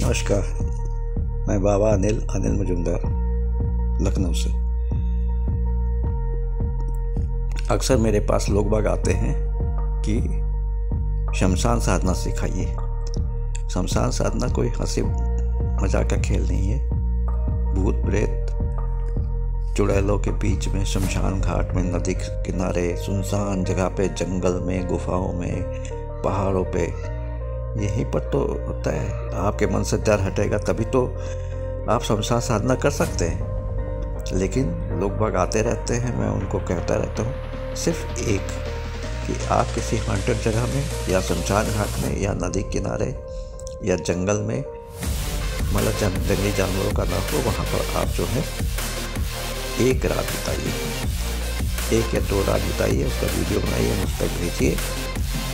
नमस्कार मैं बाबा अनिल अनिल मजुमदार लखनऊ से अक्सर मेरे पास लोग बाग आते हैं कि शमशान साधना सिखाइए शमशान साधना कोई हंसी मजाक का खेल नहीं है भूत प्रेत चुड़ैलों के बीच में शमशान घाट में नदी किनारे सुनसान जगह पे जंगल में गुफाओं में पहाड़ों पे यहीं पर तो होता है आपके मन से डर हटेगा तभी तो आप शमशान साधना कर सकते हैं लेकिन लोग बाग आते रहते हैं मैं उनको कहता रहता हूँ सिर्फ एक कि आप किसी हॉन्टेड जगह में या शमशान घाट में या नदी किनारे या जंगल में मतलब जन, जंगली जानवरों का ना हो वहाँ पर आप जो है एक रात बिताइए एक या दो रात बिताइए उसका वीडियो बनाइए मुझ पर भेजिए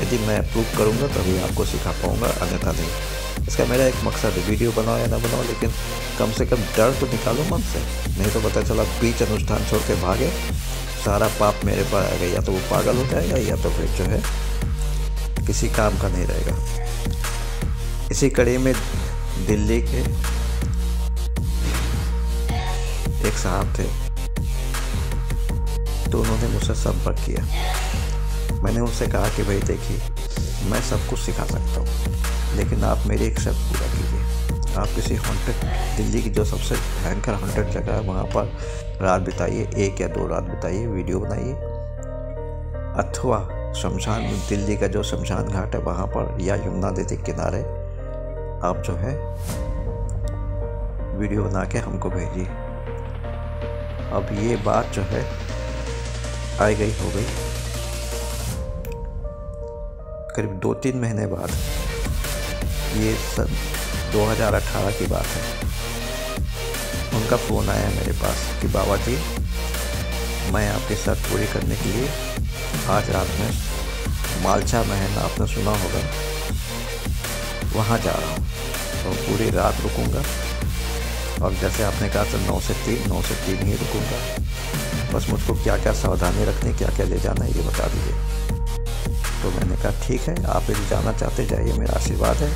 यदि मैं प्रूव करूँगा तभी तो आपको सिखा पाऊँगा अन्यथा नहीं इसका मेरा एक मकसद है वीडियो बनाओ या ना बनाओ लेकिन कम से कम डर तो निकालो मन से नहीं तो पता चला बीच अनुष्ठान छोड़ के भागे सारा पाप मेरे पास आएगा या तो वो पागल हो जाएगा या तो फिर जो है किसी काम का नहीं रहेगा इसी कड़ी में दिल्ली के एक साहब थे तो उन्होंने मुझसे संपर्क किया मैंने उनसे कहा कि भाई देखिए मैं सब कुछ सिखा सकता हूँ लेकिन आप मेरी एक शर्त पूरा कीजिए आप किसी हॉन्टेड दिल्ली की जो सबसे भयंकर हॉन्टेड जगह है वहाँ पर रात बिताइए एक या दो रात बिताइए वीडियो बनाइए अथवा शमशान दिल्ली का जो शमशान घाट है वहाँ पर या यमुना नदी के किनारे आप जो है वीडियो बना के हमको भेजिए अब ये बात जो है आई गई हो गई करीब दो तीन महीने बाद ये सब 2018 की बात है उनका फ़ोन आया मेरे पास कि बाबा जी मैं आपके साथ पूरी करने के लिए आज रात में मालचा महल आपने सुना होगा वहाँ जा रहा हूँ तो पूरी रात रुकूँगा और जैसे आपने कहा था नौ से तीन नौ से तीन ही रुकूँगा बस मुझको क्या क्या सावधानी रखनी क्या क्या ले जाना है ये बता दीजिए तो मैंने कहा ठीक है आप यदि जाना चाहते जाइए मेरा आशीर्वाद है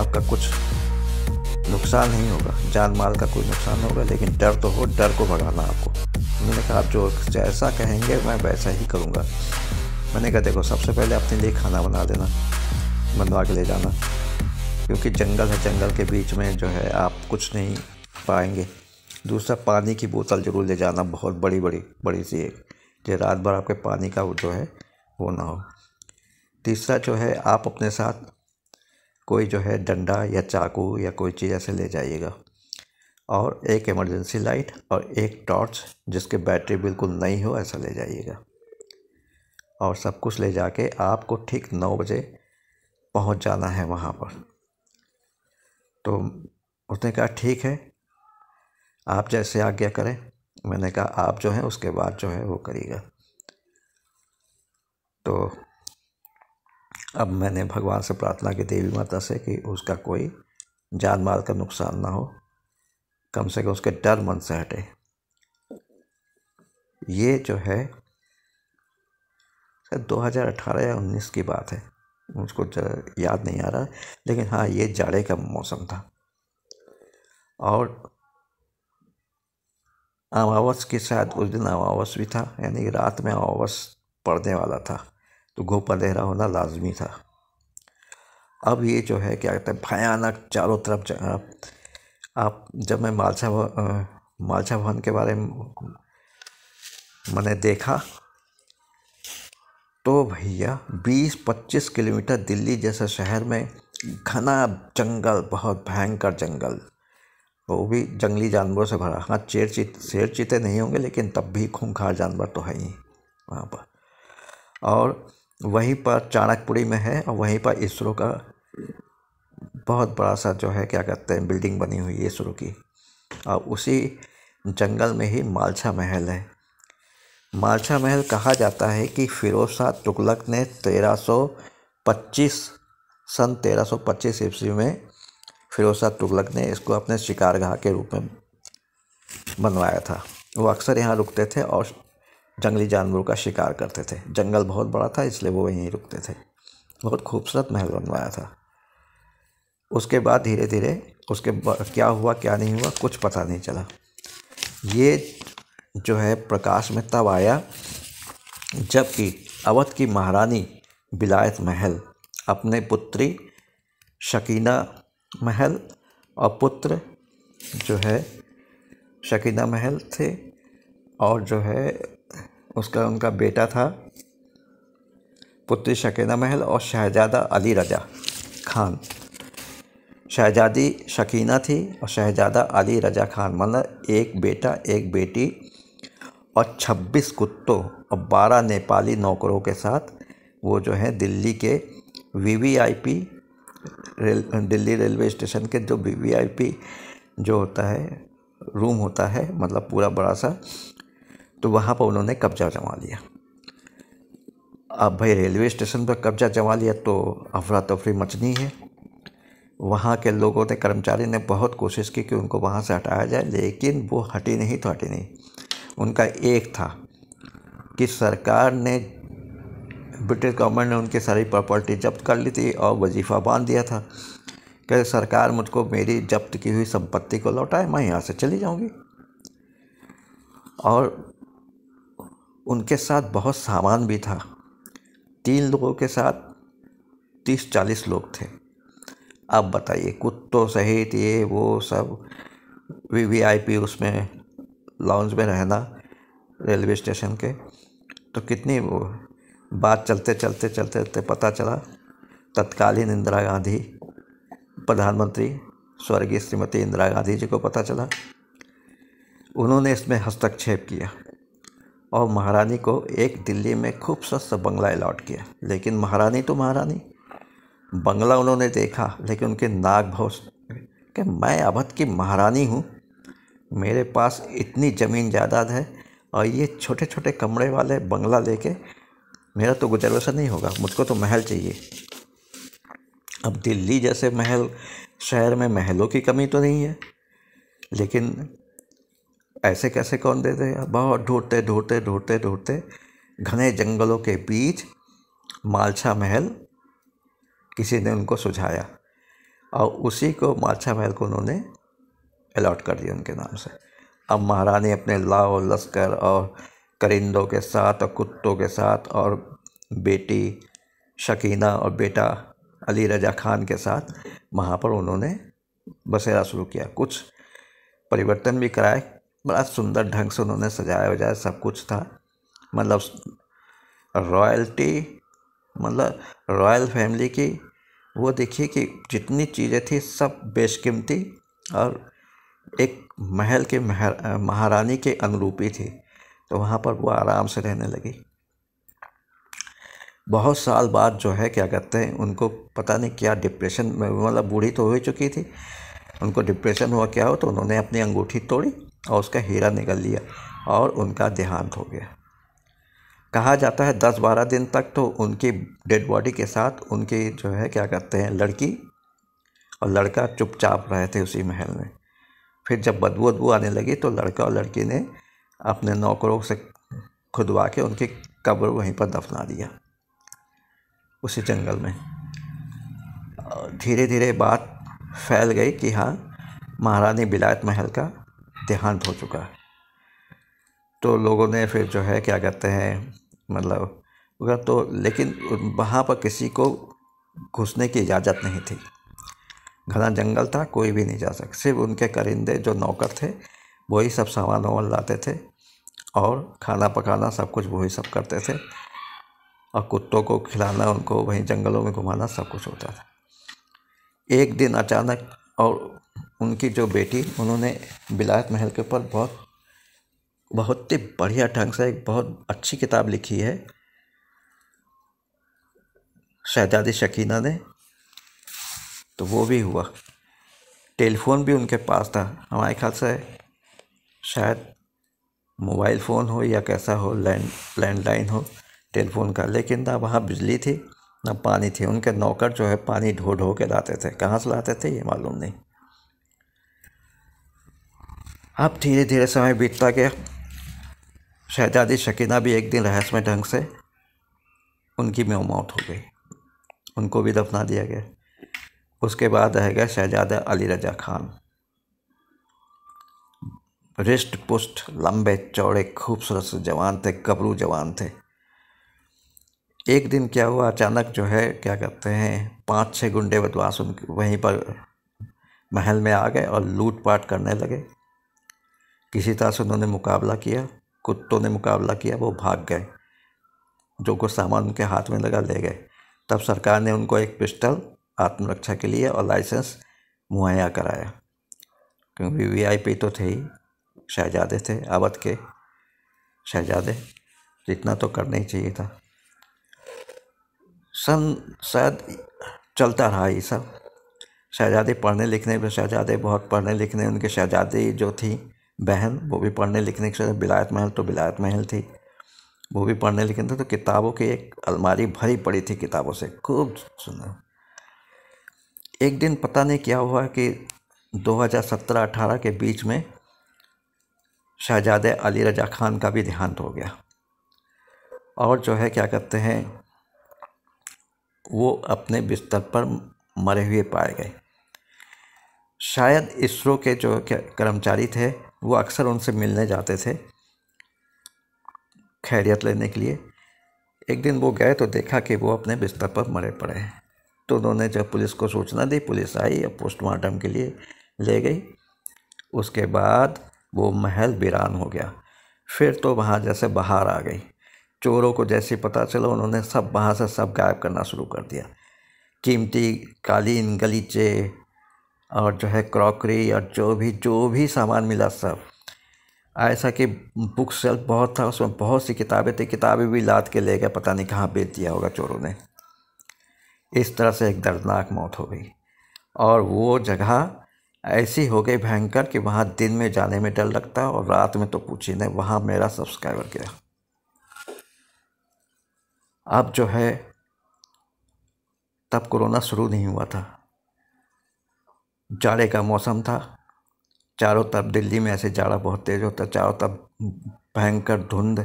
आपका कुछ नुकसान नहीं होगा जान माल का कोई नुकसान होगा लेकिन डर तो हो डर को भगाना आपको मैंने कहा आप जो जैसा कहेंगे मैं वैसा ही करूँगा मैंने कहा देखो सबसे पहले अपने लिए खाना बना देना बनवा के ले जाना क्योंकि जंगल है जंगल के बीच में जो है आप कुछ नहीं पाएंगे दूसरा पानी की बोतल ज़रूर ले जाना बहुत बड़ी बड़ी बड़ी सी एक जो रात भर आपके पानी का जो है वो ना हो तीसरा जो है आप अपने साथ कोई जो है डंडा या चाकू या कोई चीज़ ऐसे ले जाइएगा और एक इमरजेंसी लाइट और एक टॉर्च जिसके बैटरी बिल्कुल नहीं हो ऐसा ले जाइएगा और सब कुछ ले जाके आपको ठीक नौ बजे पहुंच जाना है वहाँ पर तो उसने कहा ठीक है आप जैसे आज्ञा करें मैंने कहा आप जो हैं उसके बाद जो है वो करिएगा तो अब मैंने भगवान से प्रार्थना की देवी माता से कि उसका कोई जान माल का नुकसान ना हो कम से कम उसके डर मन से हटे ये जो है हजार 2018 या 19 की बात है मुझको याद नहीं आ रहा लेकिन हाँ ये जाड़े का मौसम था और अमावस के साथ उस दिन अमावस भी था यानी रात में अमावस पड़ने वाला था तो गोपा लहरा होना लाजमी था अब ये जो है क्या कहते हैं भयानक चारों तरफ आप, आप जब मैं मालसा मालसा भवन के बारे में मैंने देखा तो भैया 20-25 किलोमीटर दिल्ली जैसे शहर में घना जंगल बहुत भयंकर जंगल वो भी जंगली जानवरों से भरा हाँ चेर चीत शेर चीते नहीं होंगे लेकिन तब भी खूंखार जानवर तो है ही वहाँ पर और वहीं पर चाणकपुरी में है और वहीं पर इसरो का बहुत बड़ा सा जो है क्या कहते हैं बिल्डिंग बनी हुई है इसरो की और उसी जंगल में ही मालछा महल है मालछा महल कहा जाता है कि फिरोज शाह तुगलक ने 1325 सन 1325 ईस्वी में फिरोज शाह तुगलक ने इसको अपने शिकारगाह के रूप में बनवाया था वो अक्सर यहाँ रुकते थे और जंगली जानवरों का शिकार करते थे जंगल बहुत बड़ा था इसलिए वो वहीं रुकते थे बहुत खूबसूरत महल बनवाया था उसके बाद धीरे धीरे उसके क्या हुआ क्या नहीं हुआ कुछ पता नहीं चला ये जो है प्रकाश में तब आया जबकि अवध की महारानी बिलायत महल अपने पुत्री शकीना महल और पुत्र जो है शकीना महल थे और जो है उसका उनका बेटा था पुत्री शकीना महल और शहजादा अली रजा खान शहजादी शकीना थी और शहजादा अली रजा खान मतलब एक बेटा एक बेटी और 26 कुत्तों और 12 नेपाली नौकरों के साथ वो जो है दिल्ली के VVIP rail Delhi railway station के जो वीवीआईपी जो होता है रूम होता है मतलब पूरा बड़ा सा तो वहाँ पर उन्होंने कब्जा जमा लिया अब भाई रेलवे स्टेशन पर कब्जा जमा लिया तो अफरा तफरी मचनी है वहाँ के लोगों ने कर्मचारी ने बहुत कोशिश की कि उनको वहाँ से हटाया जाए लेकिन वो हटी नहीं तो हटी नहीं उनका एक था कि सरकार ने ब्रिटिश गवर्नमेंट ने उनकी सारी प्रॉपर्टी जब्त कर ली थी और वजीफ़ा बांध दिया था कि सरकार मुझको मेरी जब्त की हुई संपत्ति को लौटाए मैं यहाँ से चली जाऊँगी और उनके साथ बहुत सामान भी था तीन लोगों के साथ तीस चालीस लोग थे आप बताइए कुत्तों सहित ये वो सब वी वी आई पी उसमें लॉन्च में रहना रेलवे स्टेशन के तो कितनी वो बात चलते चलते चलते चलते पता चला तत्कालीन इंदिरा गांधी प्रधानमंत्री स्वर्गीय श्रीमती इंदिरा गांधी जी को पता चला उन्होंने इसमें हस्तक्षेप किया और महारानी को एक दिल्ली में खूबसूरत सा बंगला अलाट किया लेकिन महारानी तो महारानी बंगला उन्होंने देखा लेकिन उनके नाग भाव कि मैं अवध की महारानी हूँ मेरे पास इतनी ज़मीन जायदाद है और ये छोटे छोटे कमरे वाले बंगला लेके मेरा तो गुजरवसा नहीं होगा मुझको तो महल चाहिए अब दिल्ली जैसे महल शहर में महलों की कमी तो नहीं है लेकिन ऐसे कैसे कौन दे देगा बहुत ढूंढते ढूंढते ढूंढते ढूंढते घने जंगलों के बीच मालछा महल किसी ने उनको सुझाया और उसी को मालछा महल को उन्होंने अलॉट कर दिया उनके नाम से अब महारानी अपने लाओ लश्कर और करिंदों के साथ और कुत्तों के साथ और बेटी शकीना और बेटा अली रजा खान के साथ वहाँ पर उन्होंने बसेरा शुरू किया कुछ परिवर्तन भी कराए बड़ा सुंदर ढंग से उन्होंने सजाया वजाया सब कुछ था मतलब रॉयल्टी मतलब रॉयल फैमिली की वो देखिए कि जितनी चीज़ें थी सब बेशकीमती और एक महल के महारानी के अनुरूपी थी तो वहाँ पर वो आराम से रहने लगी बहुत साल बाद जो है क्या कहते हैं उनको पता नहीं क्या डिप्रेशन में मतलब बूढ़ी तो हो चुकी थी उनको डिप्रेशन हुआ क्या हो तो उन्होंने अपनी अंगूठी तोड़ी और उसका हीरा निकल लिया और उनका देहांत हो गया कहा जाता है दस बारह दिन तक तो उनकी डेड बॉडी के साथ उनके जो है क्या करते हैं लड़की और लड़का चुपचाप रहे थे उसी महल में फिर जब बदबू बदबू आने लगी तो लड़का और लड़की ने अपने नौकरों से खुदवा के उनकी कब्र वहीं पर दफना दिया उसी जंगल में धीरे धीरे बात फैल गई कि हाँ महारानी बिलायत महल का देहांत हो चुका है तो लोगों ने फिर जो है क्या कहते हैं मतलब तो लेकिन वहाँ पर किसी को घुसने की इजाज़त नहीं थी घना जंगल था कोई भी नहीं जा सकता सिर्फ उनके करिंदे जो नौकर थे वही सब सामान वामान लाते थे और खाना पकाना सब कुछ वही सब करते थे और कुत्तों को खिलाना उनको वहीं जंगलों में घुमाना सब कुछ होता था एक दिन अचानक और उनकी जो बेटी उन्होंने बिलायत महल के ऊपर बहुत बहुत ही बढ़िया ढंग से एक बहुत अच्छी किताब लिखी है शहजादी शकीना ने तो वो भी हुआ टेलीफोन भी उनके पास था हमारे ख्याल से शायद मोबाइल फ़ोन हो या कैसा हो लैंड लैंडलाइन हो टेलीफोन का लेकिन ना वहाँ बिजली थी ना पानी थी उनके नौकर जो है पानी ढो ढो के लाते थे कहाँ से लाते थे ये मालूम नहीं अब धीरे धीरे समय बीतता गया शहजादी शकीना भी एक दिन रहस्यमय ढंग से उनकी मेव मौत हो गई उनको भी दफना दिया गया उसके बाद रह गया शहजादा अली रजा खान रिष्ट पुष्ट लंबे चौड़े खूबसूरत से जवान थे कबरू जवान थे एक दिन क्या हुआ अचानक जो है क्या कहते हैं पांच छह गुंडे बदमाश उनके वहीं पर महल में आ गए और लूटपाट करने लगे किसी तरह से उन्होंने मुकाबला किया कुत्तों ने मुकाबला किया वो भाग गए जो कुछ सामान उनके हाथ में लगा ले गए तब सरकार ने उनको एक पिस्टल आत्मरक्षा के लिए और लाइसेंस मुहैया कराया क्योंकि वीआईपी तो थे ही शहजादे थे अवध के शहजादे जितना तो करना ही चाहिए था सन शायद चलता रहा ये सब शहजादे पढ़ने लिखने पर शहजादे बहुत पढ़ने लिखने उनके शहजादे जो थी बहन वो भी पढ़ने लिखने के साथ बिलायत महल तो बिलायत महल थी वो भी पढ़ने लिखने थे तो किताबों की एक अलमारी भरी पड़ी थी किताबों से खूब सुंदर एक दिन पता नहीं क्या हुआ कि 2017-18 के बीच में शहजादे अली रजा खान का भी देहांत हो गया और जो है क्या कहते हैं वो अपने बिस्तर पर मरे हुए पाए गए शायद इसरो के जो कर्मचारी थे वो अक्सर उनसे मिलने जाते थे खैरियत लेने के लिए एक दिन वो गए तो देखा कि वो अपने बिस्तर पर मरे पड़े हैं तो उन्होंने जब पुलिस को सूचना दी पुलिस आई और पोस्टमार्टम के लिए ले गई उसके बाद वो महल वीरान हो गया फिर तो वहाँ जैसे बाहर आ गई चोरों को जैसे पता चला उन्होंने सब वहाँ से सब गायब करना शुरू कर दिया कीमती कालीन गलीचे और जो है क्रॉकरी और जो भी जो भी सामान मिला सब ऐसा कि बुक सेल्फ बहुत था उसमें बहुत सी किताबें थी किताबें भी लाद के ले गए पता नहीं कहाँ बेच दिया होगा चोरों ने इस तरह से एक दर्दनाक मौत हो गई और वो जगह ऐसी हो गई भयंकर कि वहाँ दिन में जाने में डर लगता और रात में तो पूछी नहीं वहाँ मेरा सब्सक्राइबर गया अब जो है तब कोरोना शुरू नहीं हुआ था जाड़े का मौसम था चारों तरफ दिल्ली में ऐसे जाड़ा बहुत तेज़ होता चारों तरफ भयंकर धुंध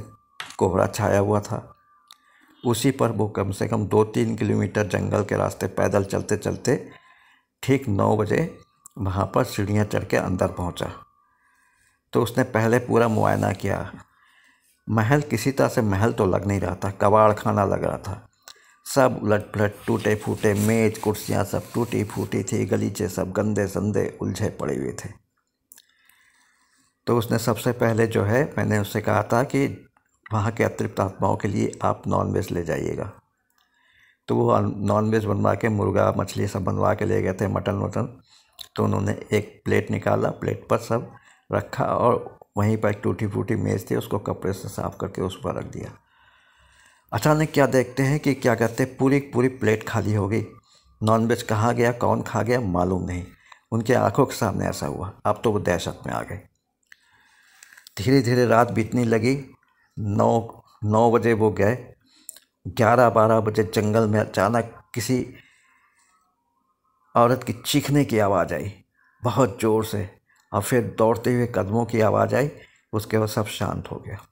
कोहरा छाया हुआ था उसी पर वो कम से कम दो तीन किलोमीटर जंगल के रास्ते पैदल चलते चलते ठीक नौ बजे वहाँ पर सीढ़ियाँ चढ़ के अंदर पहुँचा तो उसने पहले पूरा मुआयना किया महल किसी तरह से महल तो लग नहीं रहा था कबाड़ खाना लग रहा था सब उलट पलट टूटे फूटे मेज कुर्सियाँ सब टूटी फूटी थी गलीचे सब गंदे संदे उलझे पड़े हुए थे तो उसने सबसे पहले जो है मैंने उससे कहा था कि वहाँ के अतृप्त आत्माओं के लिए आप नॉनवेज ले जाइएगा तो वो नॉनवेज बनवा के मुर्गा मछली सब बनवा के ले गए थे मटन वटन तो उन्होंने एक प्लेट निकाला प्लेट पर सब रखा और वहीं पर एक टूटी फूटी मेज़ थी उसको कपड़े से साफ़ करके उस पर रख दिया अचानक क्या देखते हैं कि क्या कहते हैं पूरी पूरी प्लेट खाली हो गई नॉनवेज कहाँ गया कौन खा गया मालूम नहीं उनके आंखों के सामने ऐसा हुआ अब तो वो दहशत में आ गए धीरे धीरे रात बीतने लगी नौ नौ बजे वो गए ग्यारह बारह बजे जंगल में अचानक किसी औरत की चीखने की आवाज़ आई बहुत ज़ोर से और फिर दौड़ते हुए कदमों की आवाज़ आई उसके बाद सब शांत हो गया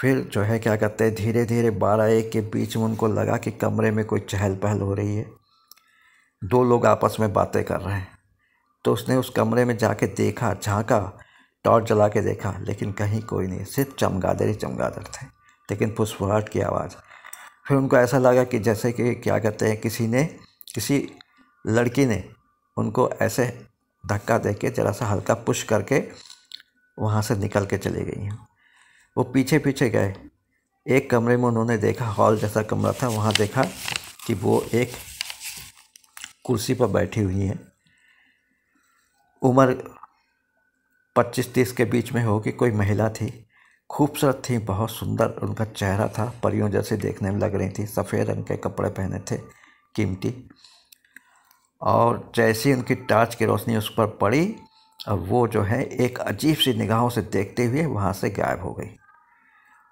फिर जो है क्या कहते हैं धीरे धीरे बारह एक के बीच में उनको लगा कि कमरे में कोई चहल पहल हो रही है दो लोग आपस में बातें कर रहे हैं तो उसने उस कमरे में जाके देखा झांका टॉर्च जला के देखा लेकिन कहीं कोई नहीं सिर्फ चमगादड़ ही चमगादड़ थे लेकिन फुसफुराहट की आवाज़ फिर उनको ऐसा लगा कि जैसे कि क्या कहते हैं किसी ने किसी लड़की ने उनको ऐसे धक्का दे के ज़रा सा हल्का पुश करके वहाँ से निकल के चली गई हैं वो पीछे पीछे गए एक कमरे में उन्होंने देखा हॉल जैसा कमरा था वहाँ देखा कि वो एक कुर्सी पर बैठी हुई है उम्र पच्चीस तीस के बीच में होगी कोई महिला थी खूबसूरत थी बहुत सुंदर उनका चेहरा था परियों जैसे देखने में लग रही थी सफ़ेद रंग के कपड़े पहने थे कीमती और जैसे उनकी टार्च की रोशनी उस पर पड़ी और वो जो है एक अजीब सी निगाहों से देखते हुए वहाँ से गायब हो गई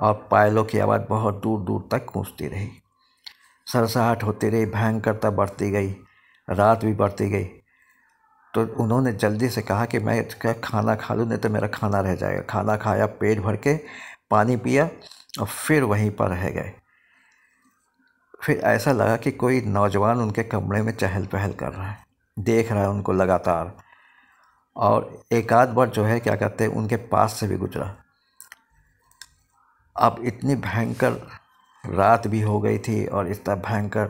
और पायलों की आवाज़ बहुत दूर दूर तक गूंजती रही सरसाहट होती रही भयंकरता बढ़ती गई रात भी बढ़ती गई तो उन्होंने जल्दी से कहा कि मैं क्या खाना खा लूँ नहीं तो मेरा खाना रह जाएगा खाना खाया पेट भर के पानी पिया और फिर वहीं पर रह गए फिर ऐसा लगा कि कोई नौजवान उनके कमरे में चहल पहल कर रहा है देख रहा है उनको लगातार और एक आध बार जो है क्या कहते हैं उनके पास से भी गुजरा अब इतनी भयंकर रात भी हो गई थी और इतना भयंकर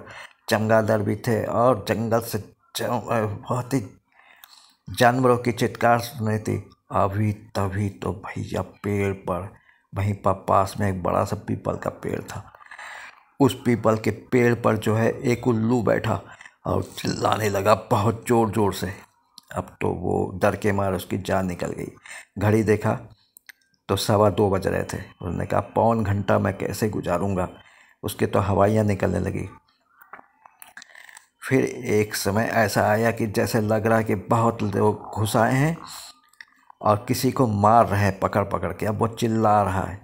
चंगादर भी थे और जंगल से बहुत ही जानवरों की चित्कार सुनी थी अभी तभी तो भैया पेड़ पर वहीं पर पास में एक बड़ा सा पीपल का पेड़ था उस पीपल के पेड़ पर जो है एक उल्लू बैठा और चिल्लाने लगा बहुत ज़ोर ज़ोर से अब तो वो डर के मार उसकी जान निकल गई घड़ी देखा तो सवा दो बज रहे थे उन्होंने कहा पौन घंटा मैं कैसे गुजारूंगा उसके तो हवाइयाँ निकलने लगी फिर एक समय ऐसा आया कि जैसे लग रहा कि बहुत लोग घुस आए हैं और किसी को मार रहे हैं पकड़ पकड़ के अब वो चिल्ला रहा है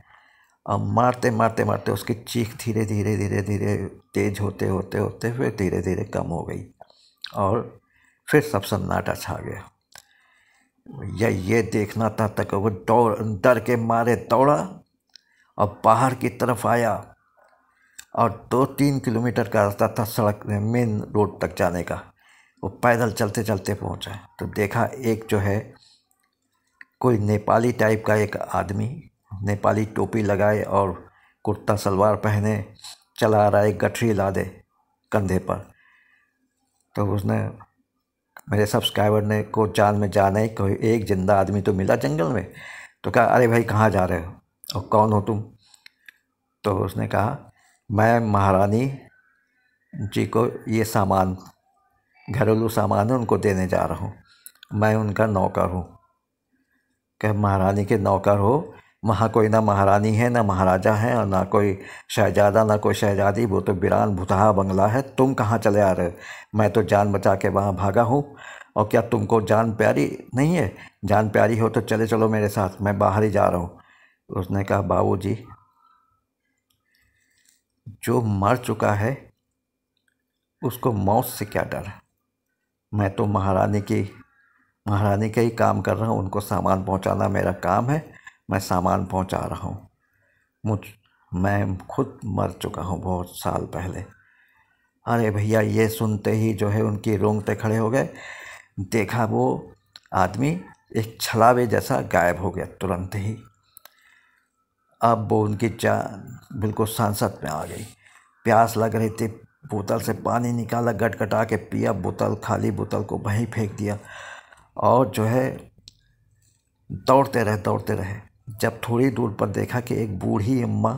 और मारते मारते मारते उसकी चीख धीरे धीरे धीरे धीरे तेज होते होते होते फिर धीरे धीरे कम हो गई और फिर सब सन्नाटा छा गया या ये देखना था तक वो दौड़ डर के मारे दौड़ा और बाहर की तरफ आया और दो तीन किलोमीटर का रास्ता था सड़क मेन रोड तक जाने का वो पैदल चलते चलते पहुंचा तो देखा एक जो है कोई नेपाली टाइप का एक आदमी नेपाली टोपी लगाए और कुर्ता सलवार पहने चला रहा है गठरी लादे कंधे पर तो उसने मेरे सब्सक्राइबर ने को जान में जाना है कोई एक जिंदा आदमी तो मिला जंगल में तो कहा अरे भाई कहाँ जा रहे हो और कौन हो तुम तो उसने कहा मैं महारानी जी को ये सामान घरेलू सामान है उनको देने जा रहा हूँ मैं उनका नौकर हूँ कह महारानी के नौकर हो वहाँ कोई ना महारानी है ना महाराजा है और ना कोई शहजादा ना कोई शहजादी वो तो बिरान भुतहा बंगला है तुम कहाँ चले आ रहे हो मैं तो जान बचा के वहाँ भागा हूँ और क्या तुमको जान प्यारी नहीं है जान प्यारी हो तो चले चलो मेरे साथ मैं बाहर ही जा रहा हूँ उसने कहा बाबू जी जो मर चुका है उसको मौत से क्या डर मैं तो महारानी की महारानी का ही काम कर रहा हूँ उनको सामान पहुँचाना मेरा काम है मैं सामान पहुंचा रहा हूँ मुझ मैं खुद मर चुका हूँ बहुत साल पहले अरे भैया ये सुनते ही जो है उनकी रोंगटे खड़े हो गए देखा वो आदमी एक छलावे जैसा गायब हो गया तुरंत ही अब वो उनकी चा बिल्कुल सांसद में आ गई प्यास लग रही थी बोतल से पानी निकाला गटगटा के पिया बोतल खाली बोतल को वहीं फेंक दिया और जो है दौड़ते रहे दौड़ते रहे जब थोड़ी दूर पर देखा कि एक बूढ़ी अम्मा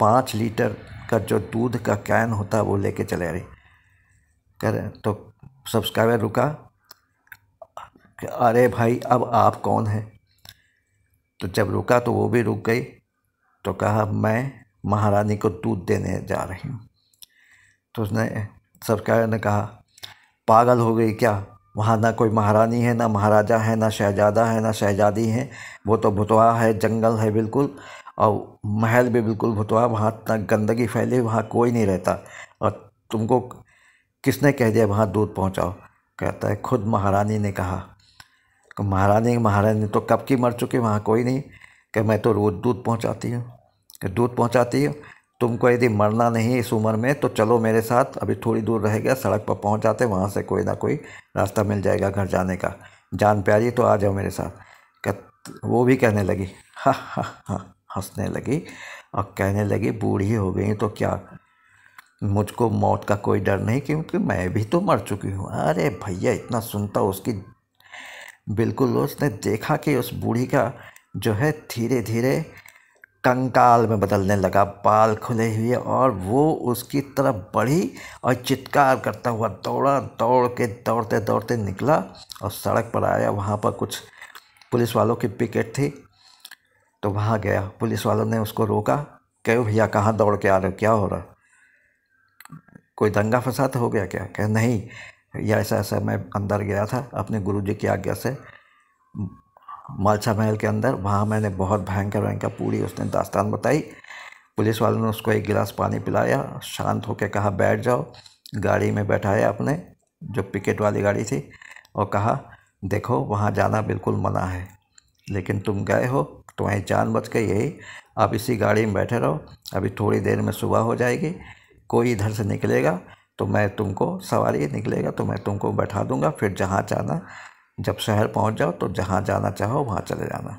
पाँच लीटर का जो दूध का कैन होता है वो लेके चले रही करें तो सब्सक्राइबर रुका अरे भाई अब आप कौन हैं तो जब रुका तो वो भी रुक गई तो कहा मैं महारानी को दूध देने जा रही हूँ तो उसने सब्सक्राइबर ने कहा पागल हो गई क्या वहाँ ना कोई महारानी है ना महाराजा है ना शहजादा है ना शहजादी है वो तो भुतवा है जंगल है बिल्कुल और महल भी बिल्कुल भुतवा वहाँ इतना गंदगी फैली वहाँ कोई नहीं रहता और तुमको किसने कह दिया वहाँ दूध पहुँचाओ कहता है खुद महारानी ने कहा तो महारानी महारानी तो कब की मर चुकी वहाँ कोई नहीं कि मैं तो रोज़ दूध पहुँचाती हूँ कि दूध पहुँचाती हूँ तुमको यदि मरना नहीं इस उम्र में तो चलो मेरे साथ अभी थोड़ी दूर रह गया सड़क पर पहुंच जाते वहाँ से कोई ना कोई रास्ता मिल जाएगा घर जाने का जान प्यारी तो आ जाओ मेरे साथ वो भी कहने लगी हा हा हा हंसने लगी और कहने लगी बूढ़ी हो गई तो क्या मुझको मौत का कोई डर नहीं क्योंकि मैं भी तो मर चुकी हूँ अरे भैया इतना सुनता उसकी बिल्कुल उसने देखा कि उस बूढ़ी का जो है धीरे धीरे कंकाल में बदलने लगा बाल खुले हुए और वो उसकी तरफ बढ़ी और चित्कार करता हुआ दौड़ा दौड़ के दौड़ते दौड़ते निकला और सड़क पर आया वहाँ पर कुछ पुलिस वालों की पिकेट थी तो वहाँ गया पुलिस वालों ने उसको रोका कहो भैया कहाँ दौड़ के आ रहे हो क्या हो रहा कोई दंगा फसाद हो गया क्या कह नहीं या ऐसा ऐसा मैं अंदर गया था अपने गुरुजी की आज्ञा से मालसा महल के अंदर वहाँ मैंने बहुत भयंकर भयंकर पूरी उसने दास्तान बताई पुलिस वालों ने उसको एक गिलास पानी पिलाया शांत होकर कहा बैठ जाओ गाड़ी में बैठाया अपने जो पिकेट वाली गाड़ी थी और कहा देखो वहाँ जाना बिल्कुल मना है लेकिन तुम गए हो तुम्हें तो जान बच के यही आप इसी गाड़ी में बैठे रहो अभी थोड़ी देर में सुबह हो जाएगी कोई इधर से निकलेगा तो मैं तुमको सवारी निकलेगा तो मैं तुमको बैठा दूंगा फिर जहाँ जाना जब शहर पहुंच जाओ तो जहाँ जाना चाहो वहाँ चले जाना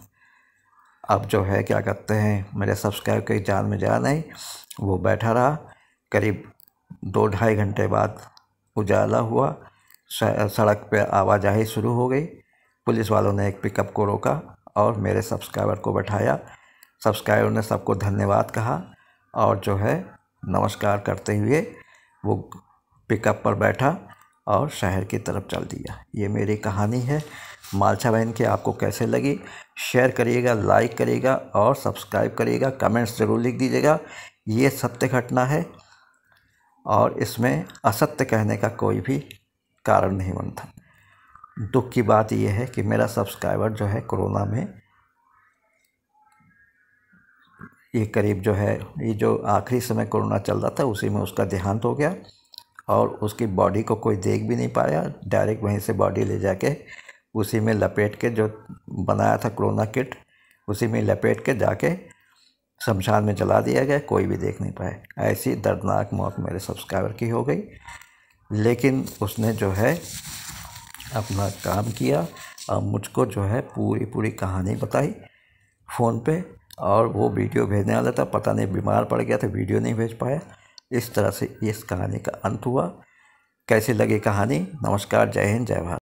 अब जो है क्या करते हैं मेरे सब्सक्राइब के जान में जा नहीं वो बैठा रहा करीब दो ढाई घंटे बाद उजाला हुआ सड़क पर आवाजाही शुरू हो गई पुलिस वालों ने एक पिकअप को रोका और मेरे सब्सक्राइबर को बैठाया सब्सक्राइबर ने सबको धन्यवाद कहा और जो है नमस्कार करते हुए वो पिकअप पर बैठा और शहर की तरफ चल दिया ये मेरी कहानी है मालछा बहन की आपको कैसे लगी शेयर करिएगा लाइक करिएगा और सब्सक्राइब करिएगा कमेंट्स ज़रूर लिख दीजिएगा ये सत्य घटना है और इसमें असत्य कहने का कोई भी कारण नहीं बनता दुख की बात यह है कि मेरा सब्सक्राइबर जो है कोरोना में ये करीब जो है ये जो आखिरी समय कोरोना चल रहा था उसी में उसका देहांत हो गया और उसकी बॉडी को कोई देख भी नहीं पाया डायरेक्ट वहीं से बॉडी ले जाके उसी में लपेट के जो बनाया था कोरोना किट उसी में लपेट के जाके शमशान में जला दिया गया कोई भी देख नहीं पाए ऐसी दर्दनाक मौत मेरे सब्सक्राइबर की हो गई लेकिन उसने जो है अपना काम किया और मुझको जो है पूरी पूरी कहानी बताई फ़ोन पे और वो वीडियो भेजने वाला था पता नहीं बीमार पड़ गया था वीडियो नहीं भेज पाया इस तरह से इस कहानी का अंत हुआ कैसे लगी कहानी नमस्कार जय हिंद जय भारत